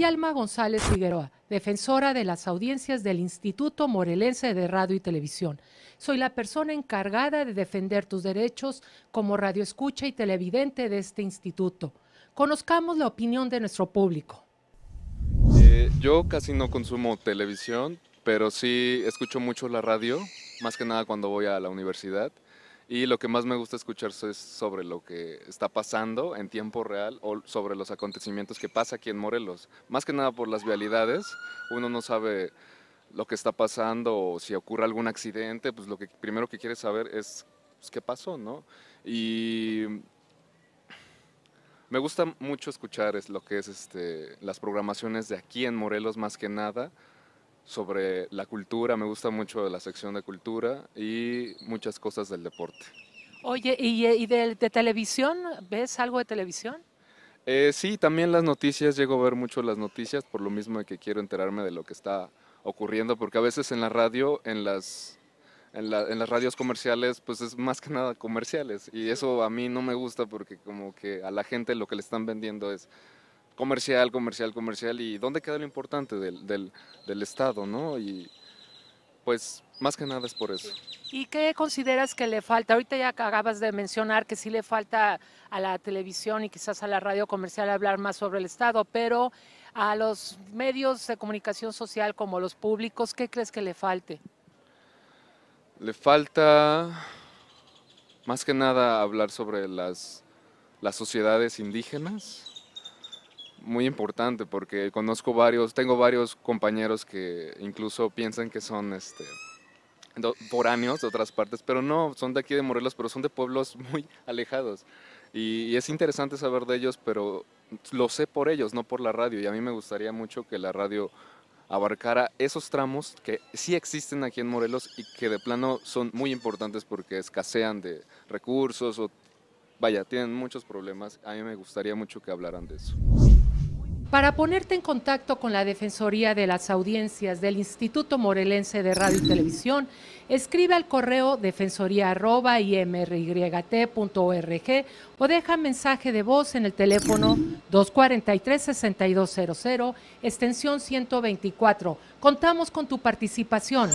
Soy Alma González Figueroa, defensora de las audiencias del Instituto Morelense de Radio y Televisión. Soy la persona encargada de defender tus derechos como radioescucha y televidente de este instituto. Conozcamos la opinión de nuestro público. Eh, yo casi no consumo televisión, pero sí escucho mucho la radio, más que nada cuando voy a la universidad. Y lo que más me gusta escuchar es sobre lo que está pasando en tiempo real o sobre los acontecimientos que pasa aquí en Morelos. Más que nada por las vialidades, uno no sabe lo que está pasando o si ocurre algún accidente, pues lo que primero que quiere saber es pues, qué pasó, ¿no? Y me gusta mucho escuchar es lo que es este, las programaciones de aquí en Morelos más que nada, sobre la cultura, me gusta mucho la sección de cultura y muchas cosas del deporte. Oye, ¿y, de, televisión? ¿Ves algo de televisión? Eh, sí, también las noticias, llego a ver mucho las noticias, por lo mismo que quiero enterarme de lo que está ocurriendo, porque a veces en la radio, en las, en las radios comerciales, pues es más que nada comerciales, y eso a mí no me gusta porque como que a la gente lo que le están vendiendo es comercial, comercial, comercial, y dónde queda lo importante del, del, Estado, ¿no? Y pues más que nada es por eso. ¿Y qué consideras que le falta? Ahorita ya acabas de mencionar que sí le falta a la televisión y quizás a la radio comercial hablar más sobre el Estado, pero a los medios de comunicación social como los públicos, ¿qué crees que le falte? Le falta más que nada hablar sobre las sociedades indígenas, muy importante porque conozco varios, tengo varios compañeros que incluso piensan que son este años de otras partes, pero no, son de aquí de Morelos, pero son de pueblos muy alejados. Y, y, es interesante saber de ellos, pero lo sé por ellos, no por la radio. Y a mí me gustaría mucho que la radio abarcara esos tramos que sí existen aquí en Morelos y que de plano son muy importantes porque escasean de recursos o vaya, tienen muchos problemas. A mí me gustaría mucho que hablaran de eso. Para ponerte en contacto con la Defensoría de las Audiencias del Instituto Morelense de Radio y Televisión, escribe al correo defensoría.imryt.org o deja mensaje de voz en el teléfono 243-6200, extensión 124. Contamos con tu participación.